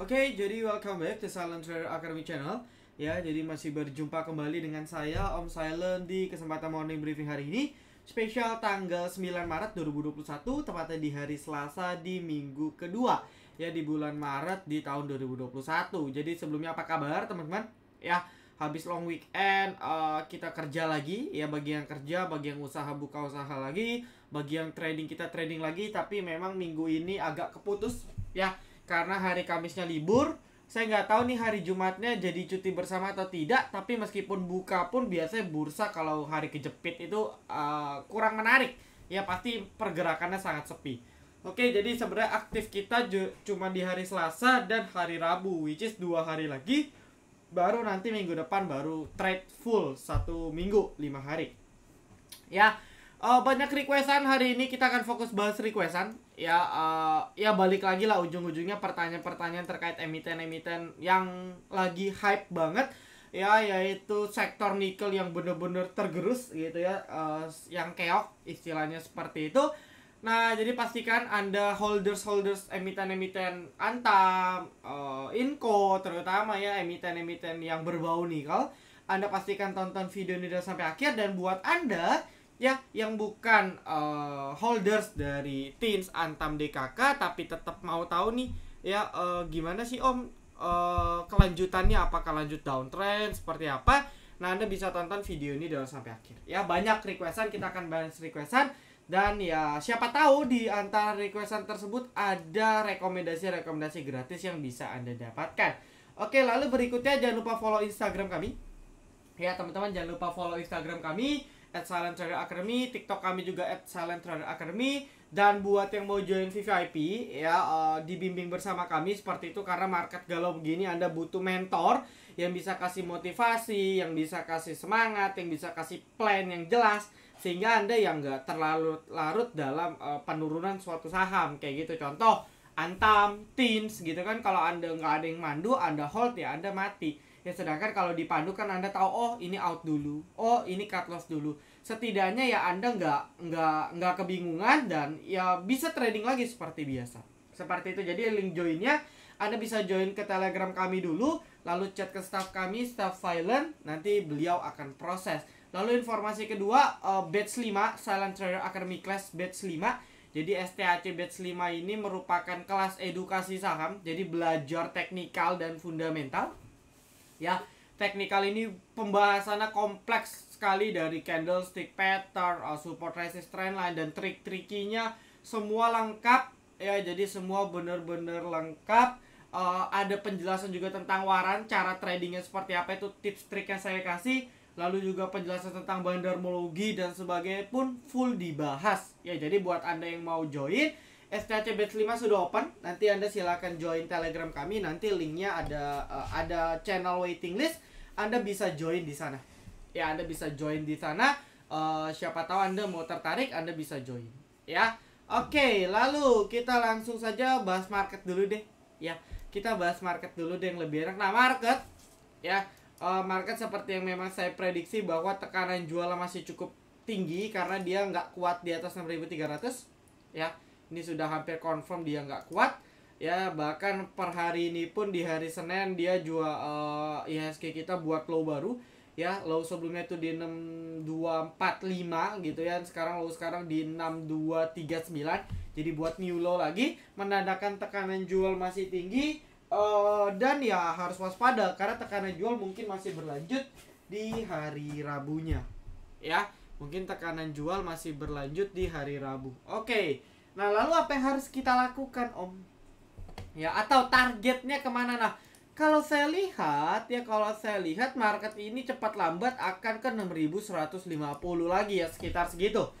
Oke, okay, jadi welcome back to Silent Trader Academy Channel. Ya, jadi masih berjumpa kembali dengan saya Om Silent di kesempatan morning briefing hari ini. Spesial tanggal 9 Maret 2021, tepatnya di hari Selasa di minggu kedua. Ya, di bulan Maret di tahun 2021. Jadi sebelumnya apa kabar teman-teman? Ya, habis long weekend uh, kita kerja lagi ya bagi yang kerja bagi yang usaha buka usaha lagi bagi yang trading kita trading lagi tapi memang minggu ini agak keputus ya karena hari Kamisnya libur saya nggak tahu nih hari Jumatnya jadi cuti bersama atau tidak tapi meskipun buka pun biasanya bursa kalau hari kejepit itu uh, kurang menarik ya pasti pergerakannya sangat sepi oke jadi sebenarnya aktif kita cuma di hari Selasa dan hari Rabu which is dua hari lagi baru nanti minggu depan baru trade full satu minggu lima hari ya uh, banyak requestan hari ini kita akan fokus bahas requestan ya uh, ya balik lagi lah ujung-ujungnya pertanyaan-pertanyaan terkait emiten-emiten yang lagi hype banget ya yaitu sektor nikel yang bener-bener tergerus gitu ya uh, yang keok istilahnya seperti itu nah jadi pastikan anda holders holders emiten-emiten antam uh, inco terutama ya emiten-emiten yang berbau nikel anda pastikan tonton video ini sampai akhir dan buat anda ya yang bukan uh, holders dari teens antam DKK tapi tetap mau tahu nih ya uh, gimana sih om uh, kelanjutannya apakah lanjut downtrend seperti apa nah anda bisa tonton video ini dari sampai akhir ya banyak requestan kita akan bahas requestan dan ya siapa tahu di antara requestan tersebut ada rekomendasi-rekomendasi gratis yang bisa anda dapatkan oke lalu berikutnya jangan lupa follow instagram kami ya teman-teman jangan lupa follow instagram kami at Silent Trader Academy, TikTok kami juga at Silent Trader Academy dan buat yang mau join VVIP ya uh, dibimbing bersama kami seperti itu karena market galau begini Anda butuh mentor yang bisa kasih motivasi, yang bisa kasih semangat, yang bisa kasih plan yang jelas sehingga Anda yang nggak terlalu larut dalam uh, penurunan suatu saham kayak gitu contoh Antam, Teams gitu kan kalau Anda nggak ada yang mandu, Anda hold ya Anda mati ya sedangkan kalau dipandu kan anda tahu oh ini out dulu oh ini cut loss dulu setidaknya ya anda nggak nggak nggak kebingungan dan ya bisa trading lagi seperti biasa seperti itu jadi link joinnya anda bisa join ke telegram kami dulu lalu chat ke staff kami staff silent nanti beliau akan proses lalu informasi kedua uh, batch 5 silent trader academy class batch 5 jadi STAC Batch 5 ini merupakan kelas edukasi saham, jadi belajar teknikal dan fundamental ya teknikal ini pembahasannya kompleks sekali dari candlestick pattern, uh, support resist trendline dan trik-trikinya semua lengkap ya jadi semua benar-benar lengkap uh, ada penjelasan juga tentang waran cara tradingnya seperti apa itu tips trik yang saya kasih lalu juga penjelasan tentang bandarmologi dan sebagainya pun full dibahas ya jadi buat anda yang mau join STCB 5 sudah open. Nanti Anda silakan join Telegram kami. Nanti linknya ada uh, ada channel waiting list. Anda bisa join di sana. Ya, Anda bisa join di sana. Uh, siapa tahu Anda mau tertarik, Anda bisa join. Ya. Oke, okay, lalu kita langsung saja bahas market dulu deh. Ya, kita bahas market dulu deh yang lebih enak. Nah, market ya eh, market seperti yang memang saya prediksi bahwa tekanan jualan masih cukup tinggi karena dia nggak kuat di atas 6300 ya ini sudah hampir confirm dia nggak kuat ya bahkan per hari ini pun di hari Senin dia jual uh, eh, IHSG kita buat low baru ya low sebelumnya itu di 6245 gitu ya sekarang low sekarang di 6239 jadi buat new low lagi menandakan tekanan jual masih tinggi uh, dan ya harus waspada karena tekanan jual mungkin masih berlanjut di hari Rabunya ya mungkin tekanan jual masih berlanjut di hari Rabu oke okay. Nah, lalu apa yang harus kita lakukan, Om? Ya, atau targetnya kemana? Nah, kalau saya lihat, ya kalau saya lihat market ini cepat lambat akan ke 6150 lagi ya, sekitar segitu.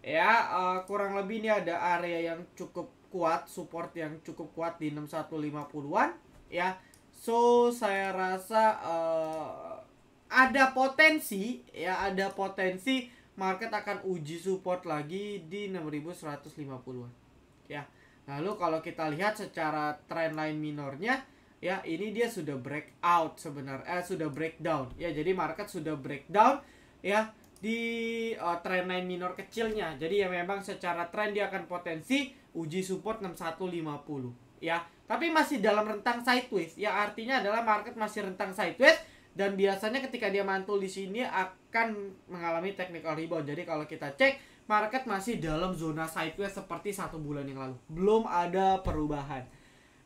Ya, uh, kurang lebih ini ada area yang cukup kuat, support yang cukup kuat di 6150-an, ya. So, saya rasa uh, ada potensi, ya ada potensi market akan uji support lagi di 6150 Ya. Lalu kalau kita lihat secara trend line minornya ya ini dia sudah breakout sebenarnya eh, sudah breakdown. Ya, jadi market sudah breakdown ya di uh, trend line minor kecilnya. Jadi ya memang secara trend dia akan potensi uji support 6150 ya. Tapi masih dalam rentang sideways. Ya artinya adalah market masih rentang sideways dan biasanya ketika dia mantul di sini akan mengalami technical rebound. Jadi kalau kita cek market masih dalam zona sideways seperti satu bulan yang lalu. Belum ada perubahan.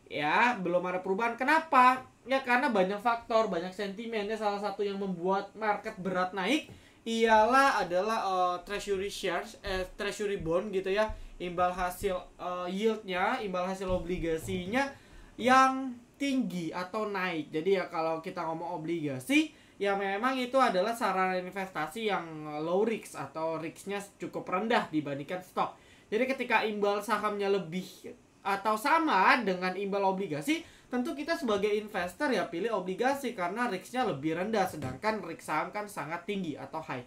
Ya, belum ada perubahan. Kenapa? Ya karena banyak faktor, banyak sentimennya salah satu yang membuat market berat naik ialah adalah uh, treasury shares, eh, treasury bond gitu ya, imbal hasil uh, yieldnya, imbal hasil obligasinya yang tinggi atau naik. Jadi ya kalau kita ngomong obligasi, ya memang itu adalah sarana investasi yang low risk atau risknya cukup rendah dibandingkan stok. Jadi ketika imbal sahamnya lebih atau sama dengan imbal obligasi, tentu kita sebagai investor ya pilih obligasi karena risknya lebih rendah, sedangkan risk saham kan sangat tinggi atau high.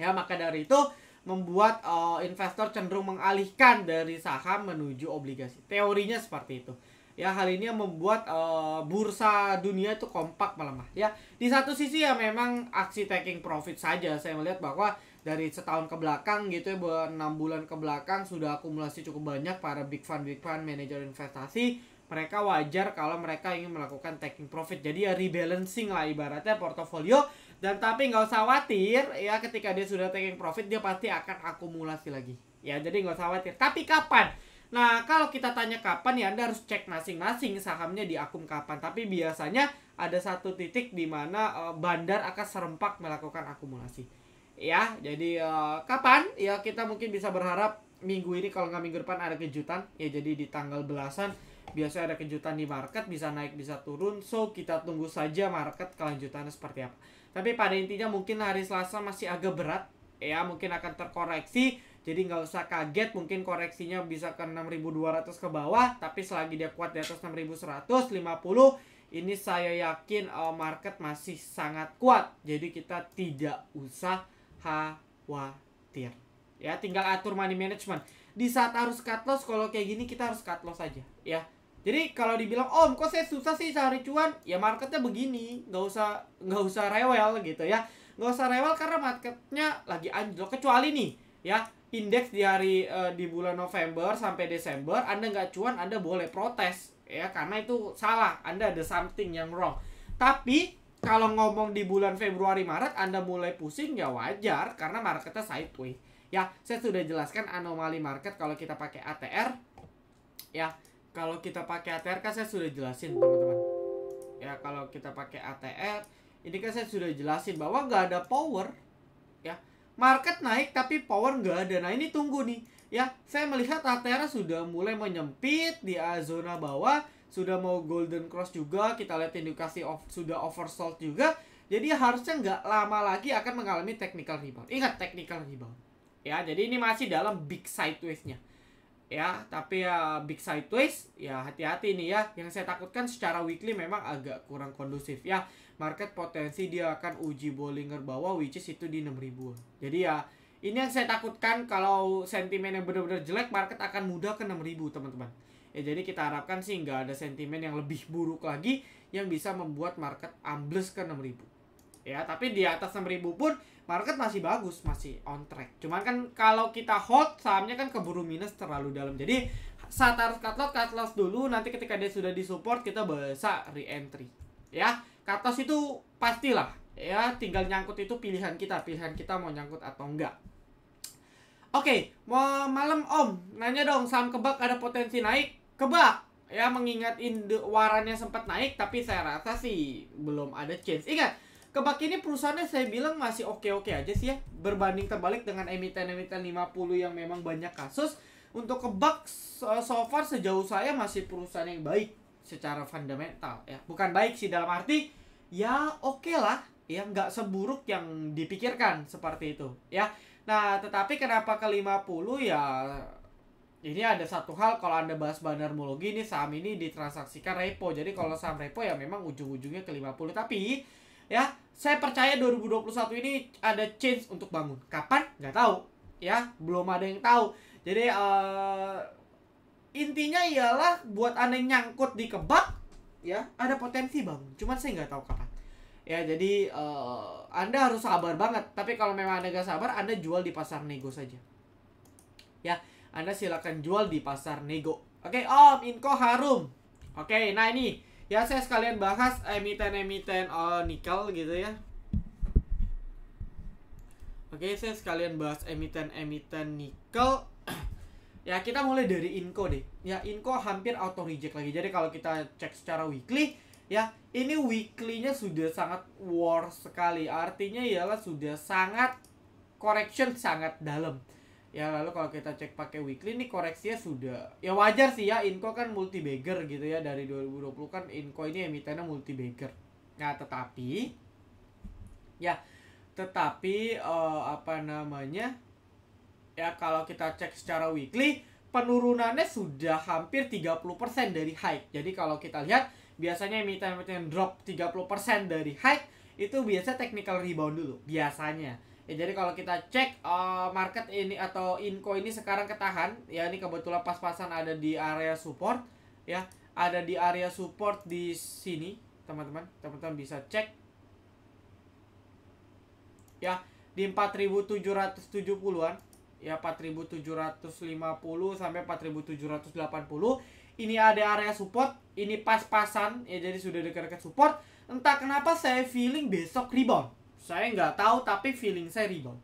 Ya maka dari itu membuat uh, investor cenderung mengalihkan dari saham menuju obligasi. Teorinya seperti itu ya hal ini yang membuat uh, bursa dunia itu kompak melemah ya di satu sisi ya memang aksi taking profit saja saya melihat bahwa dari setahun ke belakang gitu ya enam bulan ke belakang sudah akumulasi cukup banyak para big fund big fund manajer investasi mereka wajar kalau mereka ingin melakukan taking profit jadi ya rebalancing lah ibaratnya portofolio dan tapi nggak usah khawatir ya ketika dia sudah taking profit dia pasti akan akumulasi lagi ya jadi nggak usah khawatir tapi kapan Nah, kalau kita tanya kapan ya Anda harus cek masing-masing sahamnya di akun kapan. Tapi biasanya ada satu titik di mana uh, bandar akan serempak melakukan akumulasi. Ya, jadi uh, kapan? Ya kita mungkin bisa berharap minggu ini kalau nggak minggu depan ada kejutan. Ya jadi di tanggal belasan biasanya ada kejutan di market bisa naik bisa turun. So kita tunggu saja market kelanjutannya seperti apa. Tapi pada intinya mungkin hari Selasa masih agak berat. Ya mungkin akan terkoreksi jadi nggak usah kaget mungkin koreksinya bisa ke 6200 ke bawah tapi selagi dia kuat di atas 6150 ini saya yakin uh, market masih sangat kuat. Jadi kita tidak usah khawatir. Ya, tinggal atur money management. Di saat harus cut loss kalau kayak gini kita harus cut loss aja ya. Jadi kalau dibilang om kok saya susah sih cari cuan, ya marketnya begini, nggak usah nggak usah rewel gitu ya, nggak usah rewel karena marketnya lagi anjlok kecuali nih ya indeks di hari uh, di bulan November sampai Desember Anda nggak cuan Anda boleh protes ya karena itu salah Anda ada something yang wrong tapi kalau ngomong di bulan Februari Maret Anda mulai pusing ya wajar karena marketnya sideways ya saya sudah jelaskan anomali market kalau kita pakai ATR ya kalau kita pakai ATR kan saya sudah jelasin teman-teman ya kalau kita pakai ATR ini kan saya sudah jelasin bahwa nggak ada power ya market naik tapi power nggak ada. Nah ini tunggu nih ya. Saya melihat Atera sudah mulai menyempit di zona bawah, sudah mau golden cross juga. Kita lihat indikasi off, sudah oversold juga. Jadi harusnya nggak lama lagi akan mengalami technical rebound. Ingat technical rebound. Ya, jadi ini masih dalam big sideways-nya. Ya, tapi ya big sideways ya hati-hati nih ya. Yang saya takutkan secara weekly memang agak kurang kondusif ya market potensi dia akan uji Bollinger bawah which is itu di 6000 Jadi ya ini yang saya takutkan kalau sentimen yang benar-benar jelek market akan mudah ke 6000 teman-teman. Ya jadi kita harapkan sih nggak ada sentimen yang lebih buruk lagi yang bisa membuat market ambles ke 6000. Ya, tapi di atas 6000 pun market masih bagus, masih on track. Cuman kan kalau kita hot sahamnya kan keburu minus terlalu dalam. Jadi saat harus cut loss, cut loss dulu nanti ketika dia sudah di support kita bisa re-entry. Ya, Katas itu pastilah ya tinggal nyangkut itu pilihan kita, pilihan kita mau nyangkut atau enggak. Oke, mau malam Om, nanya dong saham kebak ada potensi naik? Kebak. Ya mengingat warannya sempat naik tapi saya rasa sih belum ada chance. Ingat, kebak ini perusahaannya saya bilang masih oke-oke aja sih ya berbanding terbalik dengan emiten-emiten 50 yang memang banyak kasus. Untuk kebak so far sejauh saya masih perusahaan yang baik secara fundamental ya bukan baik sih dalam arti ya oke okay lah ya nggak seburuk yang dipikirkan seperti itu ya nah tetapi kenapa ke 50 ya ini ada satu hal kalau anda bahas banarmologi ini saham ini ditransaksikan repo jadi kalau saham repo ya memang ujung-ujungnya ke 50 tapi ya saya percaya 2021 ini ada change untuk bangun kapan nggak tahu ya belum ada yang tahu jadi uh, intinya ialah buat anda yang nyangkut di kebak ya ada potensi bang cuman saya nggak tahu kapan ya jadi uh, anda harus sabar banget tapi kalau memang anda gak sabar anda jual di pasar nego saja ya anda silakan jual di pasar nego oke om inko harum oke nah ini ya saya sekalian bahas emiten emiten uh, oh, nikel gitu ya oke saya sekalian bahas emiten emiten nikel Ya kita mulai dari inko deh. Ya inko hampir auto reject lagi. Jadi kalau kita cek secara weekly, ya ini weeklynya sudah sangat war sekali. Artinya ialah sudah sangat correction sangat dalam. Ya lalu kalau kita cek pakai weekly ini koreksinya sudah ya wajar sih ya inko kan multi bagger gitu ya dari 2020 kan inko ini emitennya multi bagger. Nah, tetapi ya tetapi uh, apa namanya? ya kalau kita cek secara weekly penurunannya sudah hampir 30% dari high. Jadi kalau kita lihat biasanya emiten-emiten drop 30% dari high itu biasa technical rebound dulu biasanya. Ya, jadi kalau kita cek uh, market ini atau inco ini sekarang ketahan, ya ini kebetulan pas-pasan ada di area support, ya ada di area support di sini, teman-teman, teman-teman bisa cek, ya di 4.770an, ya 4750 sampai 4780 ini ada area support ini pas-pasan ya jadi sudah dekat-dekat support entah kenapa saya feeling besok rebound saya nggak tahu tapi feeling saya rebound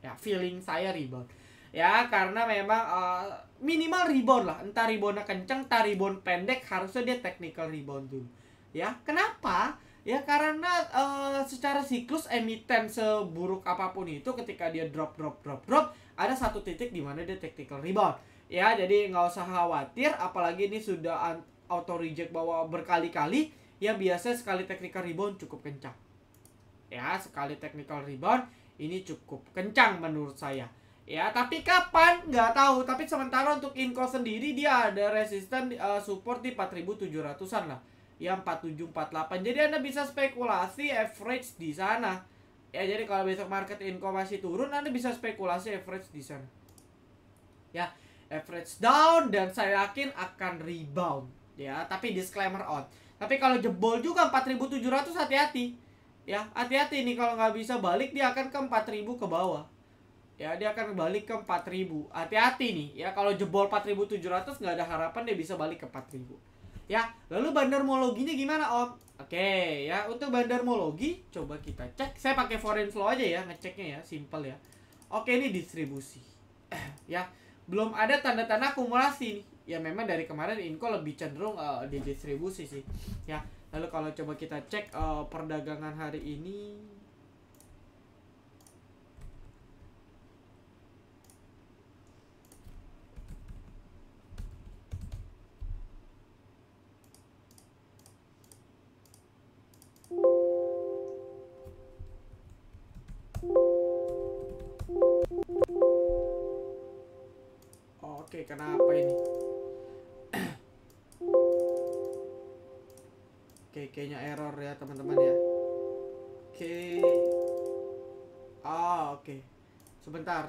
ya feeling saya rebound ya karena memang uh, minimal rebound lah entah reboundnya kenceng entah rebound pendek harusnya dia technical rebound dulu ya kenapa ya karena uh, secara siklus emiten seburuk apapun itu ketika dia drop drop drop drop ada satu titik di mana dia tactical rebound ya jadi nggak usah khawatir apalagi ini sudah auto reject bawa berkali-kali ya biasanya sekali technical rebound cukup kencang ya sekali technical rebound ini cukup kencang menurut saya ya tapi kapan nggak tahu tapi sementara untuk Inco sendiri dia ada resisten uh, support di 4700an lah ya 4748 jadi anda bisa spekulasi average di sana ya jadi kalau besok market info masih turun nanti bisa spekulasi average di sana ya average down dan saya yakin akan rebound ya tapi disclaimer on tapi kalau jebol juga 4700 hati-hati ya hati-hati nih kalau nggak bisa balik dia akan ke 4000 ke bawah ya dia akan balik ke 4000 hati-hati nih ya kalau jebol 4700 nggak ada harapan dia bisa balik ke 4000 ya lalu bandarmologinya gimana om oke ya untuk bandarmologi coba kita cek saya pakai foreign flow aja ya ngeceknya ya simple ya oke ini distribusi ya belum ada tanda-tanda akumulasi nih ya memang dari kemarin inko lebih cenderung uh, eh, di distribusi sih ya lalu kalau coba kita cek uh, perdagangan hari ini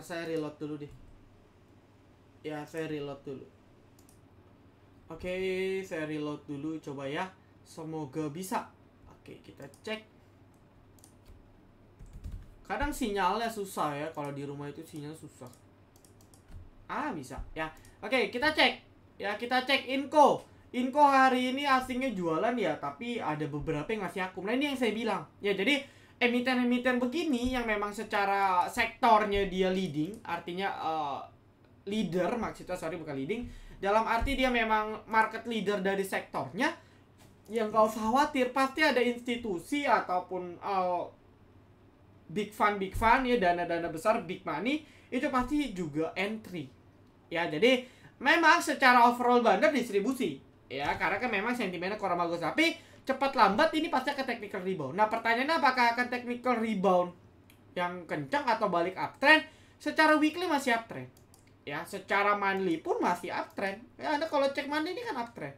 saya reload dulu deh ya saya reload dulu oke okay, saya reload dulu coba ya semoga bisa oke okay, kita cek kadang sinyalnya susah ya kalau di rumah itu sinyal susah ah bisa ya oke okay, kita cek ya kita cek inko Inko hari ini asingnya jualan ya, tapi ada beberapa yang ngasih akum. Nah ini yang saya bilang. Ya jadi emiten-emiten begini yang memang secara sektornya dia leading, artinya uh, leader maksudnya sorry bukan leading, dalam arti dia memang market leader dari sektornya, yang kau khawatir pasti ada institusi ataupun uh, big fund big fund ya dana-dana besar big money itu pasti juga entry ya jadi memang secara overall bandar distribusi ya karena kan memang sentimennya kurang bagus tapi cepat lambat ini pasti akan technical rebound. Nah pertanyaannya apakah akan technical rebound yang kencang atau balik uptrend? Secara weekly masih uptrend. Ya, secara monthly pun masih uptrend. Ya, Anda kalau cek monthly ini kan uptrend.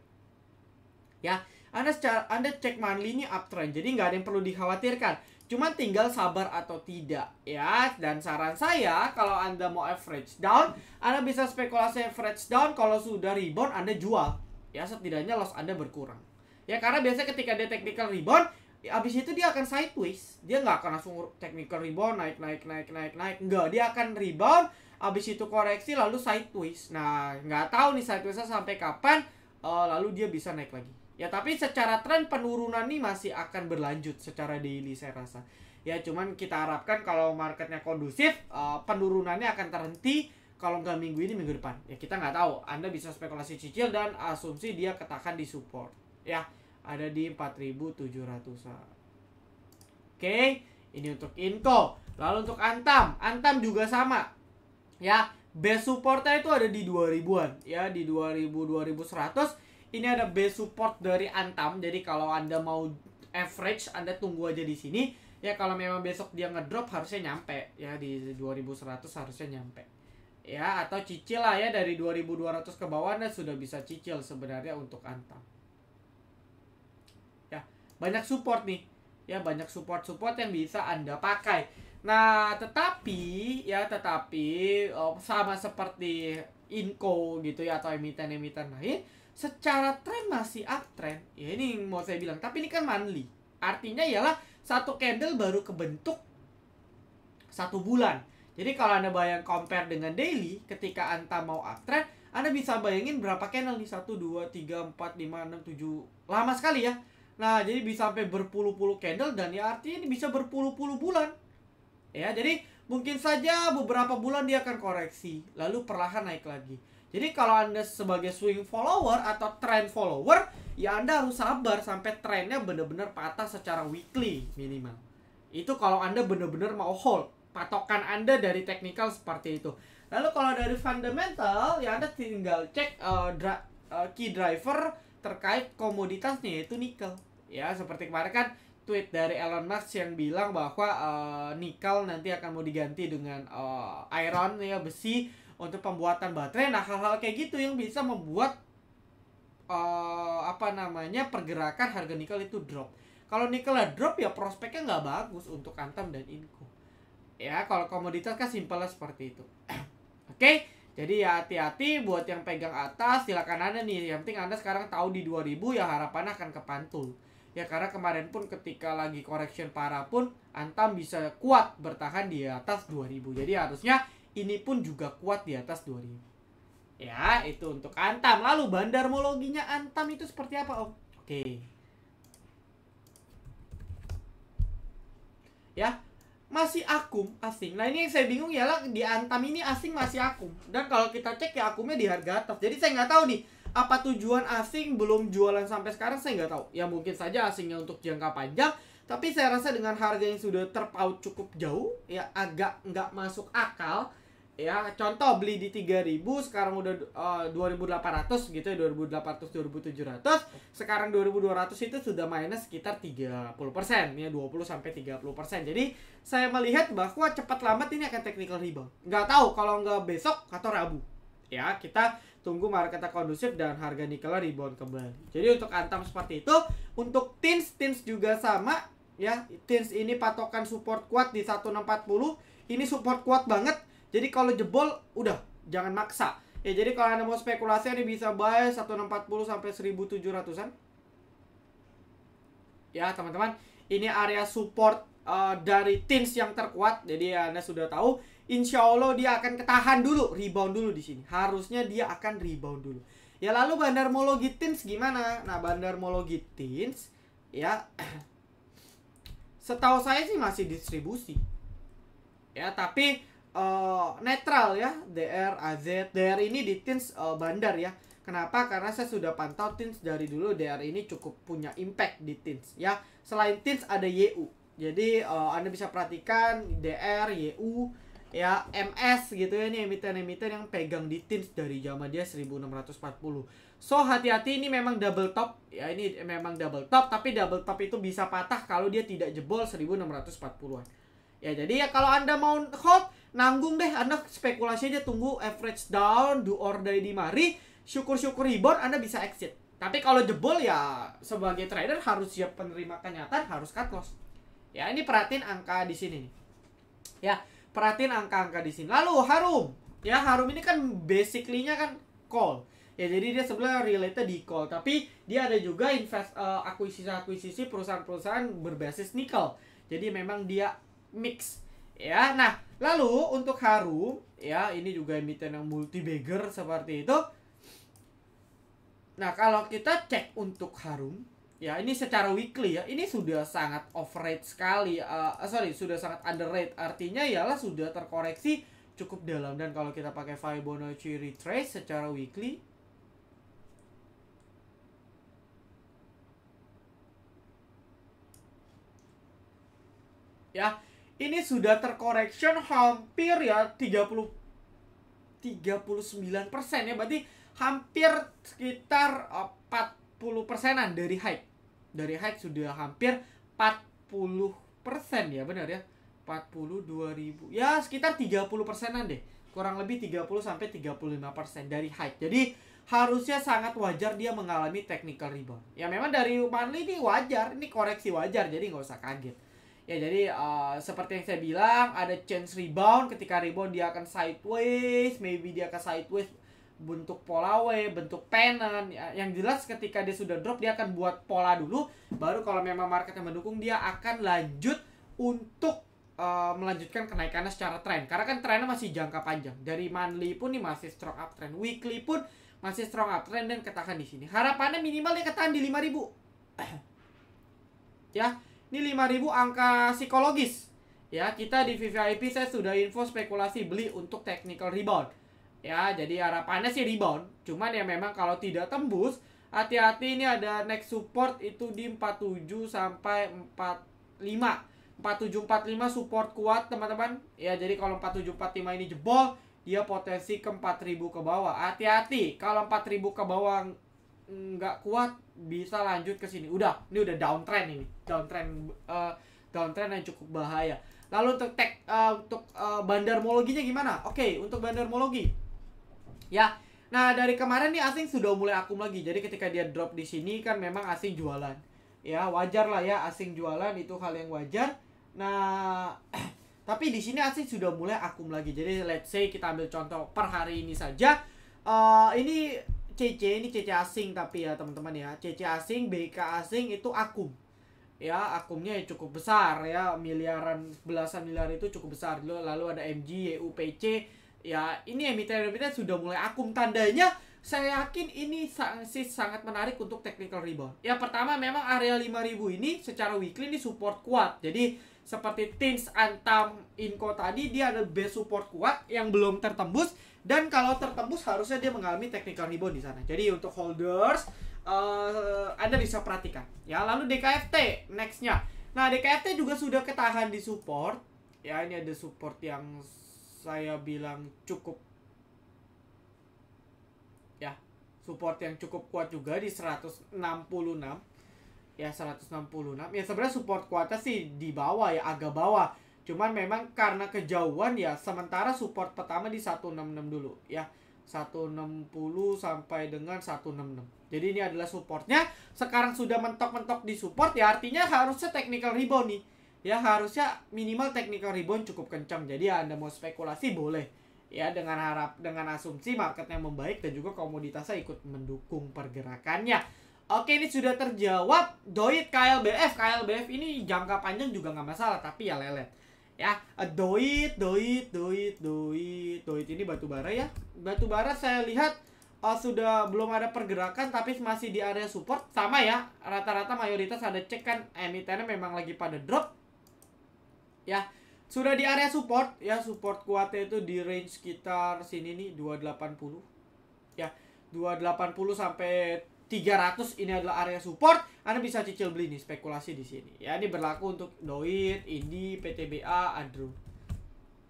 Ya, Anda secara Anda cek monthly ini uptrend. Jadi nggak ada yang perlu dikhawatirkan. Cuma tinggal sabar atau tidak ya. Dan saran saya kalau Anda mau average down, Anda bisa spekulasi average down kalau sudah rebound Anda jual. Ya setidaknya loss Anda berkurang ya karena biasanya ketika dia technical rebound ya abis itu dia akan sideways dia nggak akan langsung technical rebound naik naik naik naik naik nggak dia akan rebound abis itu koreksi lalu sideways nah nggak tahu nih sideways sampai kapan uh, lalu dia bisa naik lagi ya tapi secara tren penurunan nih masih akan berlanjut secara daily saya rasa ya cuman kita harapkan kalau marketnya kondusif uh, penurunannya akan terhenti kalau nggak minggu ini minggu depan ya kita nggak tahu anda bisa spekulasi cicil dan asumsi dia ketakan di support ya ada di 4700 Oke, ini untuk inko, Lalu untuk Antam, Antam juga sama. Ya, base supportnya itu ada di 2000-an, ya di 2000 2100. Ini ada base support dari Antam. Jadi kalau Anda mau average, Anda tunggu aja di sini. Ya kalau memang besok dia ngedrop harusnya nyampe ya di 2100 harusnya nyampe ya atau cicil lah ya dari 2200 ke bawah Anda sudah bisa cicil sebenarnya untuk antam banyak support nih ya banyak support-support yang bisa anda pakai nah tetapi ya tetapi oh, sama seperti inco gitu ya atau emiten-emiten lain secara tren masih uptrend ya ini mau saya bilang tapi ini kan manly artinya ialah satu candle baru kebentuk satu bulan jadi kalau anda bayang compare dengan daily ketika anda mau uptrend anda bisa bayangin berapa candle nih satu dua tiga empat lima enam tujuh Lama sekali ya Nah, jadi bisa sampai berpuluh-puluh candle dan ya artinya ini bisa berpuluh-puluh bulan. Ya, jadi mungkin saja beberapa bulan dia akan koreksi, lalu perlahan naik lagi. Jadi kalau Anda sebagai swing follower atau trend follower, ya Anda harus sabar sampai trennya benar-benar patah secara weekly minimal. Itu kalau Anda benar-benar mau hold. Patokan Anda dari technical seperti itu. Lalu kalau dari fundamental, ya Anda tinggal cek uh, dra uh, key driver terkait komoditasnya yaitu nikel. Ya, seperti kemarin kan tweet dari Elon Musk yang bilang bahwa uh, nikel nanti akan mau diganti dengan uh, iron ya besi untuk pembuatan baterai. Nah, hal-hal kayak gitu yang bisa membuat uh, apa namanya pergerakan harga nikel itu drop. Kalau nikelnya drop ya prospeknya nggak bagus untuk Antam dan Inco. Ya, kalau komoditas kan simpelnya seperti itu. Oke. Okay? Jadi ya hati-hati buat yang pegang atas silakan Anda nih. Yang penting Anda sekarang tahu di 2000 ya harapannya akan kepantul ya karena kemarin pun ketika lagi correction parah pun Antam bisa kuat bertahan di atas 2000 jadi harusnya ini pun juga kuat di atas 2000 ya itu untuk Antam lalu bandarmologinya Antam itu seperti apa om oke ya masih akum asing. Nah ini yang saya bingung ya di Antam ini asing masih akum. Dan kalau kita cek ya akumnya di harga atas. Jadi saya nggak tahu nih apa tujuan asing belum jualan sampai sekarang saya nggak tahu ya mungkin saja asingnya untuk jangka panjang tapi saya rasa dengan harga yang sudah terpaut cukup jauh ya agak nggak masuk akal ya contoh beli di 3000 sekarang udah uh, eh, 2800 gitu ya 2800 2700 sekarang 2200 itu sudah minus sekitar 30% ya 20 sampai 30% jadi saya melihat bahwa cepat lambat ini akan technical rebound nggak tahu kalau nggak besok atau Rabu ya kita tunggu marketnya kondusif dan harga nikel rebound kembali. Jadi untuk Antam seperti itu, untuk Tins, Tins juga sama ya. Tins ini patokan support kuat di 1640. Ini support kuat banget. Jadi kalau jebol udah jangan maksa. Ya jadi kalau Anda mau spekulasi ini bisa buy 1640 sampai 1700-an. Ya, teman-teman, ini area support uh, dari Tins yang terkuat. Jadi Anda sudah tahu insya Allah dia akan ketahan dulu, rebound dulu di sini. Harusnya dia akan rebound dulu. Ya lalu Bandar Mologitins gimana? Nah Bandar Mologitins ya setahu saya sih masih distribusi. Ya tapi uh, netral ya DR AZ DR ini di Tins uh, Bandar ya. Kenapa? Karena saya sudah pantau Tins dari dulu DR ini cukup punya impact di Tins ya. Selain Tins ada YU. Jadi uh, Anda bisa perhatikan DR, YU ya MS gitu ya nih emiten-emiten yang pegang di teens dari zaman dia 1640. So hati-hati ini memang double top ya ini memang double top tapi double top itu bisa patah kalau dia tidak jebol 1640-an. Ya jadi ya kalau Anda mau hold nanggung deh Anda spekulasi aja tunggu average down do order di mari syukur-syukur rebound Anda bisa exit. Tapi kalau jebol ya sebagai trader harus siap penerima kenyataan harus cut loss. Ya ini perhatiin angka di sini nih. Ya, perhatiin angka-angka di sini. Lalu harum. Ya, harum ini kan basically-nya kan call. Ya, jadi dia sebenarnya related di call, tapi dia ada juga invest uh, akuisisi-akuisisi perusahaan-perusahaan berbasis nikel. Jadi memang dia mix. Ya, nah, lalu untuk harum, ya, ini juga emiten yang multi bagger seperti itu. Nah, kalau kita cek untuk harum, Ya, ini secara weekly ya. Ini sudah sangat overrate sekali. Uh, sorry, sudah sangat underrate. Artinya ialah sudah terkoreksi cukup dalam dan kalau kita pakai Fibonacci retrace secara weekly ya ini sudah terkoreksi hampir ya 30 39 ya berarti hampir sekitar 40 eh, persenan dari high dari high sudah hampir 40 persen ya benar ya 42 ribu ya sekitar 30 persenan deh kurang lebih 30 sampai 35 persen dari high jadi harusnya sangat wajar dia mengalami technical rebound ya memang dari Manly ini wajar ini koreksi wajar jadi nggak usah kaget ya jadi uh, seperti yang saya bilang ada chance rebound ketika rebound dia akan sideways maybe dia ke sideways bentuk pola W, bentuk ya. yang jelas ketika dia sudah drop dia akan buat pola dulu baru kalau memang market yang mendukung dia akan lanjut untuk uh, melanjutkan kenaikannya secara tren karena kan trennya masih jangka panjang dari monthly pun nih masih strong uptrend weekly pun masih strong uptrend dan ketahan di sini harapannya minimal dia ketahan di 5000 ya ini 5000 angka psikologis ya kita di VVIP saya sudah info spekulasi beli untuk technical rebound ya jadi harapannya sih rebound cuman ya memang kalau tidak tembus hati-hati ini ada next support itu di 47 sampai 45 4745 support kuat teman-teman ya jadi kalau 4745 ini jebol dia potensi ke 4000 ke bawah hati-hati kalau 4000 ke bawah nggak kuat bisa lanjut ke sini udah ini udah downtrend ini downtrend uh, downtrend yang cukup bahaya lalu untuk tech uh, untuk uh, eh, bandarmologinya gimana oke okay, untuk bandarmologi Ya, nah dari kemarin nih asing sudah mulai akum lagi. Jadi ketika dia drop di sini kan memang asing jualan. Ya, wajar lah ya asing jualan itu hal yang wajar. Nah, tapi di sini asing sudah mulai akum lagi. Jadi let's say kita ambil contoh per hari ini saja. Uh, ini CC ini CC asing tapi ya teman-teman ya. CC asing, BK asing itu akum ya akumnya ya cukup besar ya miliaran belasan miliar itu cukup besar lalu ada MG YUPC ya ini emiten-emiten sudah mulai akum tandanya saya yakin ini masih sangat menarik untuk technical rebound. ya pertama memang area 5000 ini secara weekly ini support kuat. Jadi seperti Tins Antam Inco tadi dia ada base support kuat yang belum tertembus dan kalau tertembus harusnya dia mengalami technical rebound di sana. Jadi untuk holders uh, Anda bisa perhatikan. Ya, lalu DKFT nextnya. Nah, DKFT juga sudah ketahan di support. Ya, ini ada support yang saya bilang cukup ya support yang cukup kuat juga di 166 ya 166 ya sebenarnya support kuatnya sih di bawah ya agak bawah cuman memang karena kejauhan ya sementara support pertama di 166 dulu ya 160 sampai dengan 166. Jadi ini adalah supportnya. Sekarang sudah mentok-mentok di support ya artinya harusnya technical rebound nih ya harusnya minimal technical rebound cukup kencang jadi ya anda mau spekulasi boleh ya dengan harap dengan asumsi marketnya membaik dan juga komoditasnya ikut mendukung pergerakannya oke ini sudah terjawab doit KLBF KLBF ini jangka panjang juga nggak masalah tapi ya lelet ya doit doit doit doit doit ini batu bara ya batu bara saya lihat Oh, sudah belum ada pergerakan tapi masih di area support sama ya rata-rata mayoritas ada cek kan emitennya memang lagi pada drop ya sudah di area support ya support kuatnya itu di range sekitar sini nih 280 ya 280 sampai 300 ini adalah area support Anda bisa cicil beli nih spekulasi di sini ya ini berlaku untuk Doit, Indi, PTBA, Andrew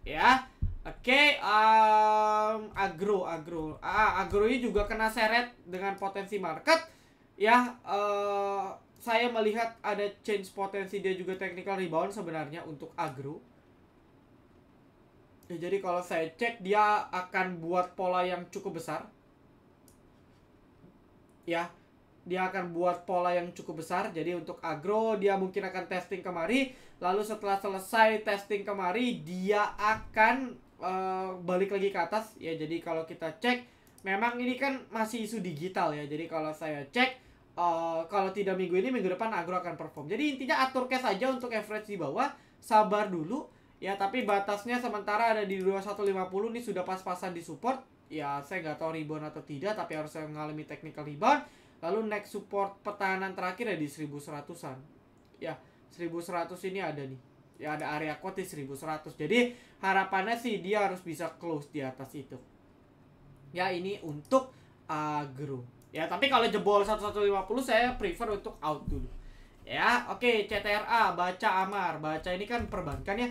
ya oke okay, um, agro agro ah, agro ini juga kena seret dengan potensi market ya uh, saya melihat ada change potensi dia juga technical rebound sebenarnya untuk agro. Ya, jadi kalau saya cek dia akan buat pola yang cukup besar. Ya, dia akan buat pola yang cukup besar. Jadi untuk agro dia mungkin akan testing kemari, lalu setelah selesai testing kemari dia akan uh, balik lagi ke atas. Ya, jadi kalau kita cek memang ini kan masih isu digital ya. Jadi kalau saya cek uh, kalau tidak minggu ini minggu depan agro akan perform. Jadi intinya atur cash aja untuk average di bawah, sabar dulu ya tapi batasnya sementara ada di 2150 ini sudah pas-pasan di support. Ya saya nggak tahu rebound atau tidak tapi harus mengalami technical rebound. Lalu next support pertahanan terakhir ya di 1100-an. Ya, 1100 ini ada nih. Ya ada area kuat di 1100. Jadi harapannya sih dia harus bisa close di atas itu. Ya ini untuk agro. Ya, tapi kalau jebol 1150 saya prefer untuk out dulu. Ya, oke okay, CTRA baca Amar. Baca ini kan perbankan ya.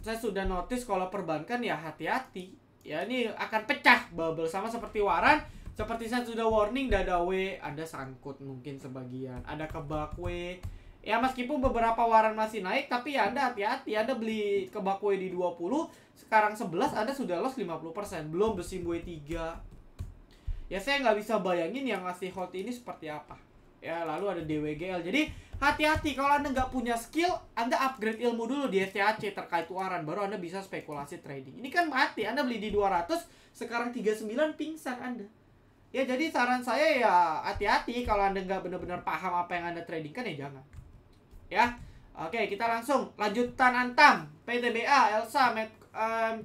Saya sudah notice kalau perbankan ya hati-hati. Ya, ini akan pecah bubble sama seperti waran. Seperti saya sudah warning dada W, ada sangkut mungkin sebagian, ada kebak W. Ya meskipun beberapa waran masih naik tapi ya Anda hati-hati Anda beli kebak W di 20 sekarang 11 Anda sudah loss 50% belum W 3 ya saya nggak bisa bayangin yang ngasih hot ini seperti apa ya lalu ada DWGL jadi hati-hati kalau anda nggak punya skill anda upgrade ilmu dulu di FTAC terkait waran baru anda bisa spekulasi trading ini kan mati anda beli di 200 sekarang 39 pingsan anda ya jadi saran saya ya hati-hati kalau anda nggak benar-benar paham apa yang anda tradingkan ya jangan ya oke kita langsung lanjutan antam PTBA Elsa Met um,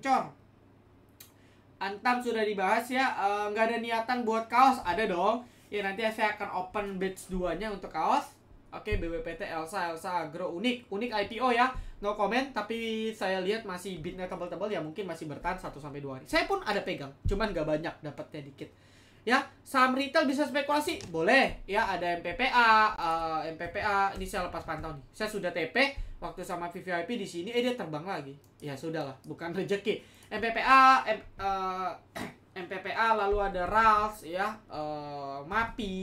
Antam sudah dibahas ya, eh, nggak uh, ada niatan buat kaos, ada dong. Ya nanti saya akan open batch duanya untuk kaos. Oke, okay, BWPT Elsa Elsa Agro unik, unik IPO ya. No comment, tapi saya lihat masih bitnya tebal-tebal ya, mungkin masih bertahan 1 sampai 2 hari. Saya pun ada pegang, cuman nggak banyak dapatnya dikit. Ya, saham retail bisa spekulasi, boleh. Ya, ada MPPA, uh, eh, MPPA ini saya lepas pantau nih. Saya sudah TP waktu sama VVIP di sini eh dia terbang lagi. Ya sudahlah, bukan rejeki. MPPA M, uh, eh, MPPA lalu ada RALS ya uh, eh, MAPI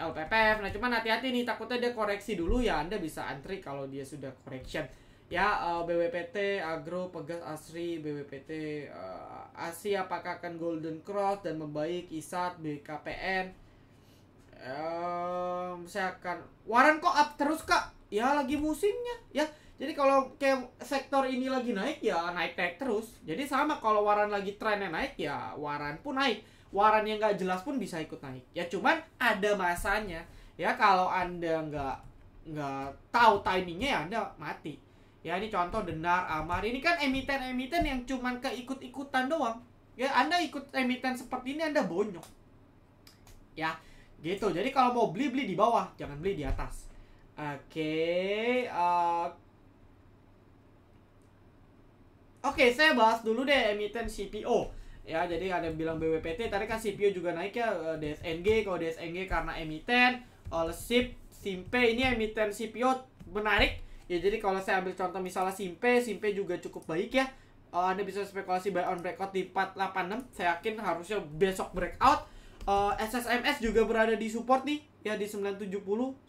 LPPF nah cuman hati-hati nih takutnya dia koreksi dulu ya Anda bisa antri kalau dia sudah correction ya uh, eh, BWPT Agro Pegas Asri BWPT uh, Asia, apakah akan Golden Cross dan membaik ISAT BKPN um, saya akan Waran kok up terus kak ya lagi musimnya ya jadi kalau kayak sektor ini lagi naik ya naik naik terus. Jadi sama kalau waran lagi trennya naik ya waran pun naik. Waran yang nggak jelas pun bisa ikut naik. Ya cuman ada masanya. Ya kalau anda nggak nggak tahu timingnya ya anda mati. Ya ini contoh Denar, Amar ini kan emiten-emiten yang cuman keikut-ikutan doang. Ya anda ikut emiten seperti ini anda bonyok. Ya gitu. Jadi kalau mau beli beli di bawah, jangan beli di atas. Oke. Okay, uh, eh, Oke, okay, saya bahas dulu deh emiten CPO. Ya, jadi ada yang bilang BWPT, tadi kan CPO juga naik ya eh, DSNG, kalau DSNG karena emiten, all SIP, Simpe ini emiten CPO menarik. Ya, jadi kalau saya ambil contoh misalnya Simpe, Simpe juga cukup baik ya. Uh, anda bisa spekulasi buy on breakout di 486. Saya yakin harusnya besok breakout. Uh, eh, SSMS juga berada di support nih, ya di 970,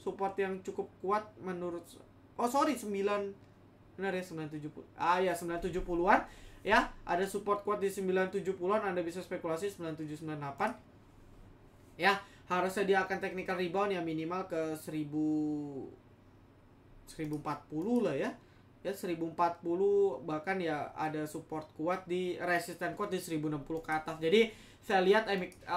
support yang cukup kuat menurut Oh, sorry, 9 benar ya 970 ah ya 970-an ya ada support kuat di 970-an Anda bisa spekulasi 9798 ya harusnya dia akan technical rebound ya minimal ke 1000 1040 lah ya ya 1040 bahkan ya ada support kuat di resisten kuat di 1060 ke atas jadi saya lihat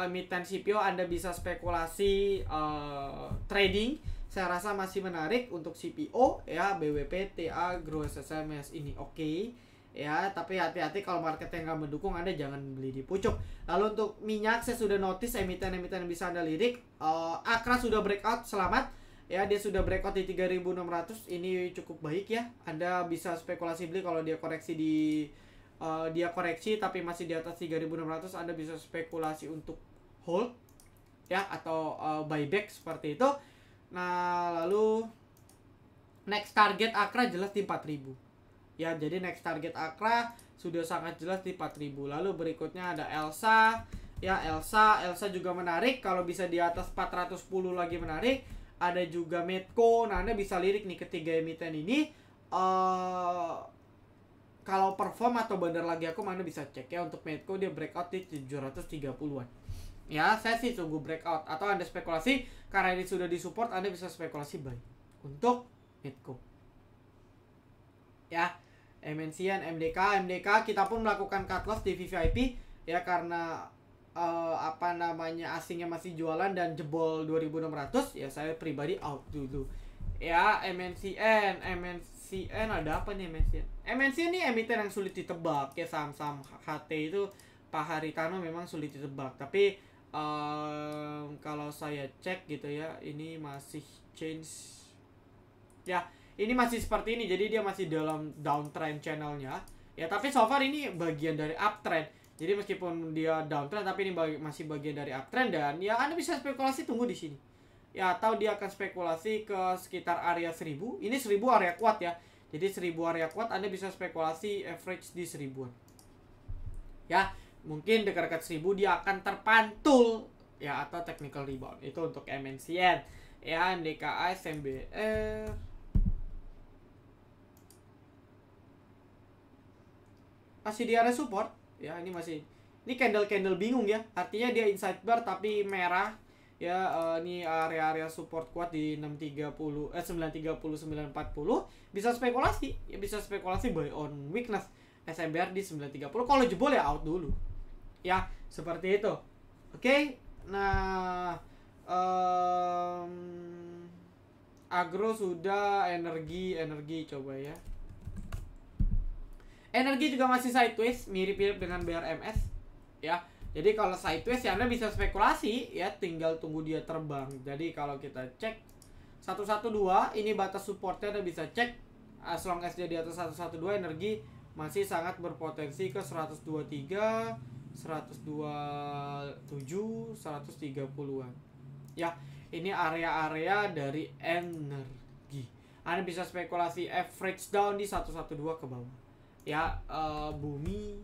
emiten CPO Anda bisa spekulasi uh, trading saya rasa masih menarik untuk CPO ya BWP TA Growth SMS ini oke okay, ya tapi hati-hati kalau market marketnya nggak mendukung anda jangan beli di pucuk lalu untuk minyak saya sudah notice emiten-emiten yang bisa anda lirik uh, Akra sudah breakout selamat ya dia sudah breakout di 3600 ini cukup baik ya anda bisa spekulasi beli kalau dia koreksi di uh, dia koreksi tapi masih di atas 3600 anda bisa spekulasi untuk hold ya atau uh, buyback seperti itu Nah, lalu next target Akra jelas di 4000. Ya, jadi next target Akra sudah sangat jelas di 4000. Lalu berikutnya ada Elsa. Ya, Elsa, Elsa juga menarik kalau bisa di atas 410 lagi menarik. Ada juga Medco. Nah, Anda bisa lirik nih ketiga emiten ini uh, kalau perform atau bandar lagi aku mana bisa cek ya untuk Medco dia breakout di 730-an. Ya, saya sih tunggu breakout atau ada spekulasi karena ini sudah disupport Anda bisa spekulasi buy untuk Bitcoin. Ya, MNCN, MDK, MDK kita pun melakukan cut loss di VVIP ya karena uh, apa namanya asingnya masih jualan dan jebol 2600 ya saya pribadi out dulu ya MNCN MNCN ada apa nih MNCN MNCN ini emiten yang sulit ditebak ya saham-saham HT itu Pak Haritano memang sulit ditebak tapi um, kalau saya cek gitu ya ini masih change ya ini masih seperti ini jadi dia masih dalam downtrend channelnya ya tapi so far ini bagian dari uptrend jadi meskipun dia downtrend tapi ini bagi, masih bagian dari uptrend dan ya anda bisa spekulasi tunggu di sini ya atau dia akan spekulasi ke sekitar area 1000 ini 1000 area kuat ya jadi 1000 area kuat anda bisa spekulasi average di 1000 ya mungkin dekat-dekat 1000 dia akan terpantul ya atau technical rebound itu untuk MNCN ya MDKA SMBR masih di area support ya ini masih ini candle candle bingung ya artinya dia inside bar tapi merah ya eh, ini area-area support kuat di 630 eh 930 940 bisa spekulasi ya bisa spekulasi buy on weakness SMBR di 930 kalau jebol ya out dulu ya seperti itu oke okay? nah um, agro sudah energi energi coba ya energi juga masih sideways mirip-mirip dengan BRMS ya jadi kalau sideways ya Anda bisa spekulasi ya tinggal tunggu dia terbang jadi kalau kita cek 112 ini batas supportnya Anda bisa cek as long as dia di atas 112 energi masih sangat berpotensi ke 123 127 130-an ya ini area-area dari energi Anda bisa spekulasi average down di 112 ke bawah ya uh, bumi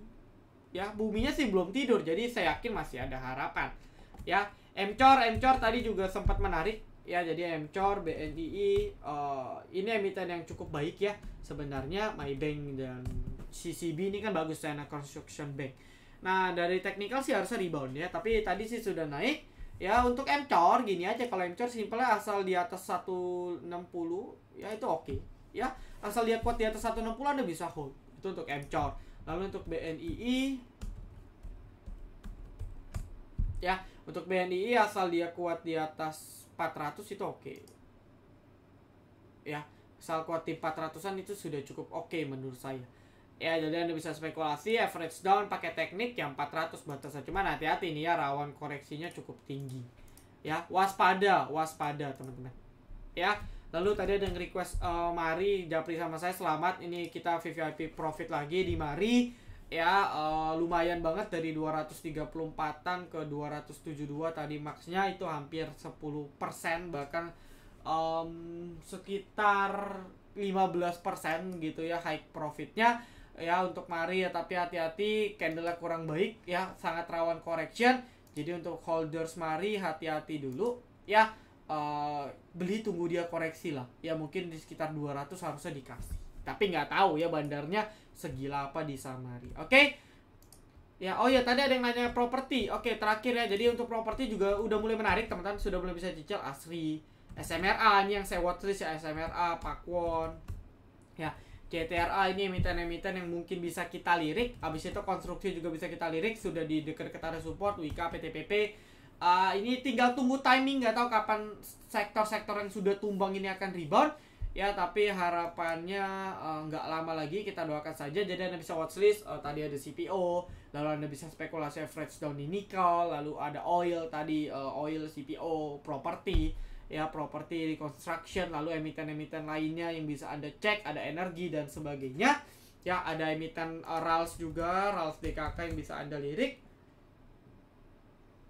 ya buminya sih belum tidur jadi saya yakin masih ada harapan ya Emcor Emcor tadi juga sempat menarik ya jadi Emcor BNII uh, eh, ini emiten yang cukup baik ya sebenarnya my bank dan CCB ini kan bagus China Construction Bank Nah, dari technical sih harusnya rebound ya, tapi tadi sih sudah naik. Ya, untuk MCOR gini aja kalau MCOR simpelnya asal di atas 160 ya itu oke. Okay. Ya, asal dia kuat di atas 160 Anda bisa hold. Itu untuk MCOR. Lalu untuk BNII ya, untuk BNII asal dia kuat di atas 400 itu oke. Okay. Ya, asal kuat di 400-an itu sudah cukup oke okay menurut saya. Ya, jadi Anda bisa spekulasi average down pakai teknik yang 400 batasan. cuma hati-hati nih ya, rawan koreksinya cukup tinggi. Ya, waspada, waspada teman-teman. Ya, lalu tadi ada yang request uh, Mari Japri sama saya selamat. Ini kita VVIP profit lagi di Mari. Ya, uh, lumayan banget dari 234-an ke 272 tadi maksnya itu hampir 10% bahkan um, sekitar 15% gitu ya high profitnya ya untuk mari ya tapi hati-hati candlenya kurang baik ya sangat rawan correction jadi untuk holders mari hati-hati dulu ya uh, beli tunggu dia koreksi lah ya mungkin di sekitar 200 harusnya dikasih tapi nggak tahu ya bandarnya segila apa di Samari oke okay? Ya, oh ya tadi ada yang nanya properti. Oke, terakhir ya. Jadi untuk properti juga udah mulai menarik, teman-teman sudah mulai bisa cicil Asri, SMRA ini yang saya watchlist ya SMRA, Pakwon. Ya, CTRA ini emiten-emiten yang mungkin bisa kita lirik Abis itu konstruksi juga bisa kita lirik sudah di dekat ketara support WIKA PTPP uh, ah, ini tinggal tunggu timing nggak tahu kapan sektor-sektor yang sudah tumbang ini akan rebound ya tapi harapannya uh, nggak lama lagi kita doakan saja jadi anda bisa watchlist uh, tadi ada CPO lalu anda bisa spekulasi average down di nikel lalu ada oil tadi uh, oil CPO property ya properti reconstruction lalu emiten-emiten lainnya yang bisa Anda cek ada energi dan sebagainya ya ada emiten uh, eh, RALS juga RALS DKK yang bisa Anda lirik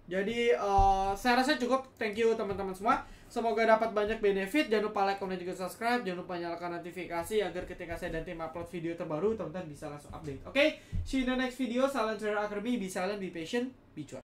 jadi uh, saya rasa cukup thank you teman-teman semua semoga dapat banyak benefit jangan lupa like comment juga subscribe jangan lupa nyalakan notifikasi agar ketika saya dan tim upload video terbaru teman-teman bisa langsung update oke okay? see you in the next video salam trader akademi bisa lebih be patient be